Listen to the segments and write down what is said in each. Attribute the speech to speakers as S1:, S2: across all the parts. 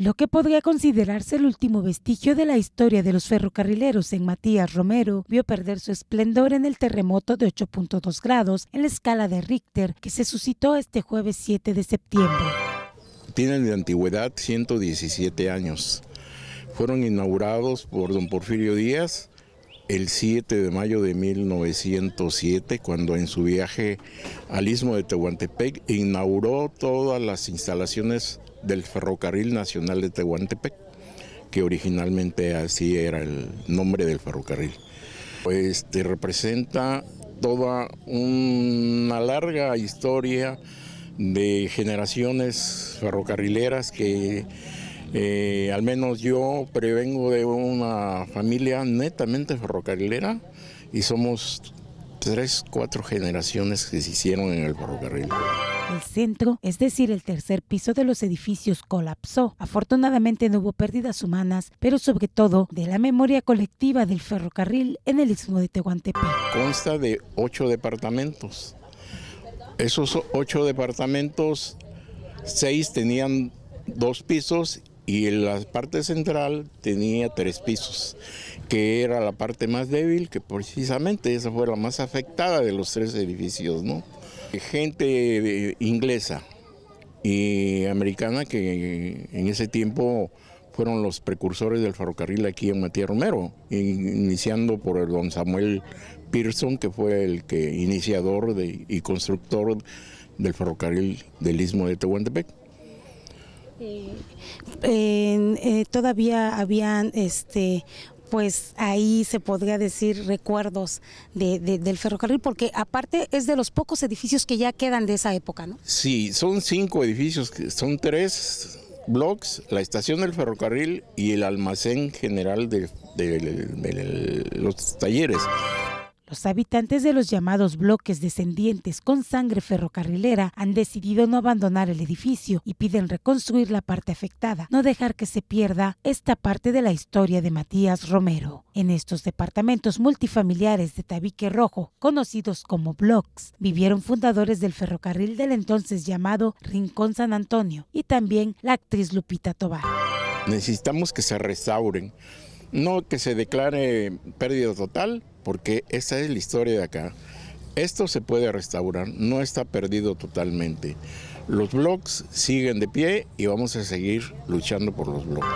S1: lo que podría considerarse el último vestigio de la historia de los ferrocarrileros en Matías Romero, vio perder su esplendor en el terremoto de 8.2 grados en la escala de Richter que se suscitó este jueves 7 de septiembre.
S2: Tienen de antigüedad 117 años. Fueron inaugurados por don Porfirio Díaz el 7 de mayo de 1907, cuando en su viaje al istmo de Tehuantepec inauguró todas las instalaciones del Ferrocarril Nacional de Tehuantepec, que originalmente así era el nombre del ferrocarril. Pues representa toda una larga historia de generaciones ferrocarrileras que eh, al menos yo prevengo de una familia netamente ferrocarrilera y somos tres, cuatro generaciones que se hicieron en el ferrocarril.
S1: El centro, es decir, el tercer piso de los edificios, colapsó. Afortunadamente no hubo pérdidas humanas, pero sobre todo de la memoria colectiva del ferrocarril en el istmo de Tehuantepec.
S2: Consta de ocho departamentos. Esos ocho departamentos, seis tenían dos pisos y la parte central tenía tres pisos, que era la parte más débil, que precisamente esa fue la más afectada de los tres edificios, ¿no? Gente inglesa y americana que en ese tiempo fueron los precursores del ferrocarril aquí en Matías Romero, iniciando por el don Samuel Pearson, que fue el que iniciador y constructor del ferrocarril del Istmo de Tehuantepec.
S1: Eh, eh, todavía habían este pues ahí se podría decir recuerdos de, del ferrocarril, porque aparte es de los pocos edificios que ya quedan de esa época, ¿no?
S2: Sí, son cinco edificios, son tres bloques, la estación del ferrocarril y el almacén general de los talleres.
S1: Los habitantes de los llamados bloques descendientes con sangre ferrocarrilera han decidido no abandonar el edificio y piden reconstruir la parte afectada, no dejar que se pierda esta parte de la historia de Matías Romero. En estos departamentos multifamiliares de Tabique Rojo, conocidos como blocks, vivieron fundadores del ferrocarril del entonces llamado Rincón San Antonio y también la actriz Lupita Tobar.
S2: Necesitamos que se restauren, no que se declare pérdida total, porque esa es la historia de acá. Esto se puede restaurar, no está perdido totalmente. Los blogs siguen de pie y vamos a seguir luchando por los blogs.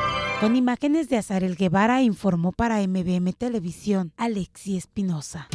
S1: Con imágenes de Azarel Guevara informó para MBM Televisión Alexi Espinosa.